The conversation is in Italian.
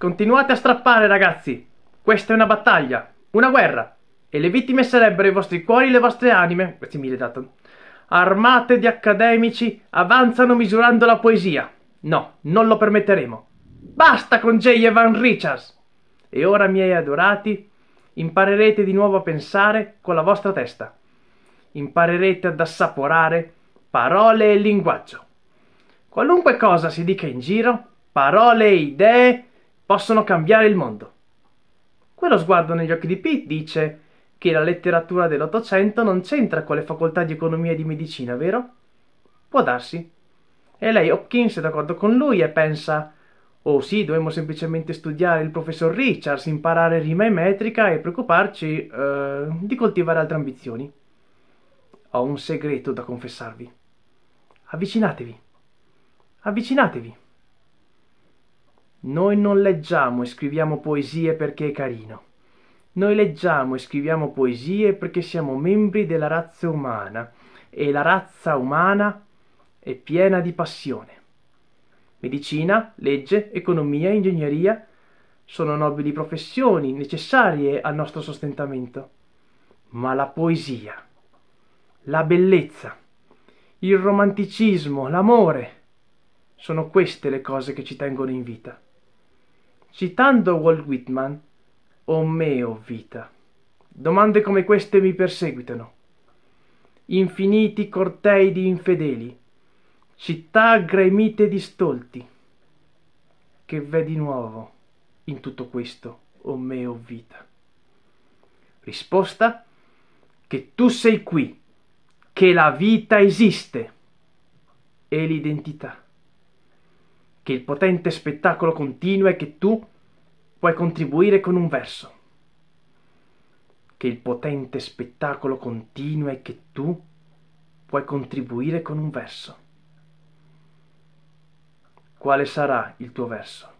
Continuate a strappare, ragazzi! Questa è una battaglia, una guerra, e le vittime sarebbero i vostri cuori e le vostre anime. Questi mille, Datan. Armate di accademici avanzano misurando la poesia. No, non lo permetteremo. Basta con J. Evan Richards! E ora, miei adorati, imparerete di nuovo a pensare con la vostra testa. Imparerete ad assaporare parole e linguaggio. Qualunque cosa si dica in giro, parole e idee possono cambiare il mondo. Quello sguardo negli occhi di Pete dice che la letteratura dell'Ottocento non c'entra con le facoltà di economia e di medicina, vero? Può darsi. E lei, Hopkins, è d'accordo con lui e pensa Oh sì, dovremmo semplicemente studiare il professor Richards, imparare rima e metrica e preoccuparci eh, di coltivare altre ambizioni. Ho un segreto da confessarvi. Avvicinatevi. Avvicinatevi. Noi non leggiamo e scriviamo poesie perché è carino. Noi leggiamo e scriviamo poesie perché siamo membri della razza umana e la razza umana è piena di passione. Medicina, legge, economia, ingegneria sono nobili professioni necessarie al nostro sostentamento. Ma la poesia, la bellezza, il romanticismo, l'amore, sono queste le cose che ci tengono in vita. Citando Walt Whitman, o me o vita, domande come queste mi perseguitano. Infiniti cortei di infedeli, città gremite di stolti, che v'è di nuovo in tutto questo, o me o vita? Risposta? Che tu sei qui, che la vita esiste e l'identità che il potente spettacolo continua e che tu puoi contribuire con un verso. Che il potente spettacolo continua e che tu puoi contribuire con un verso. Quale sarà il tuo verso?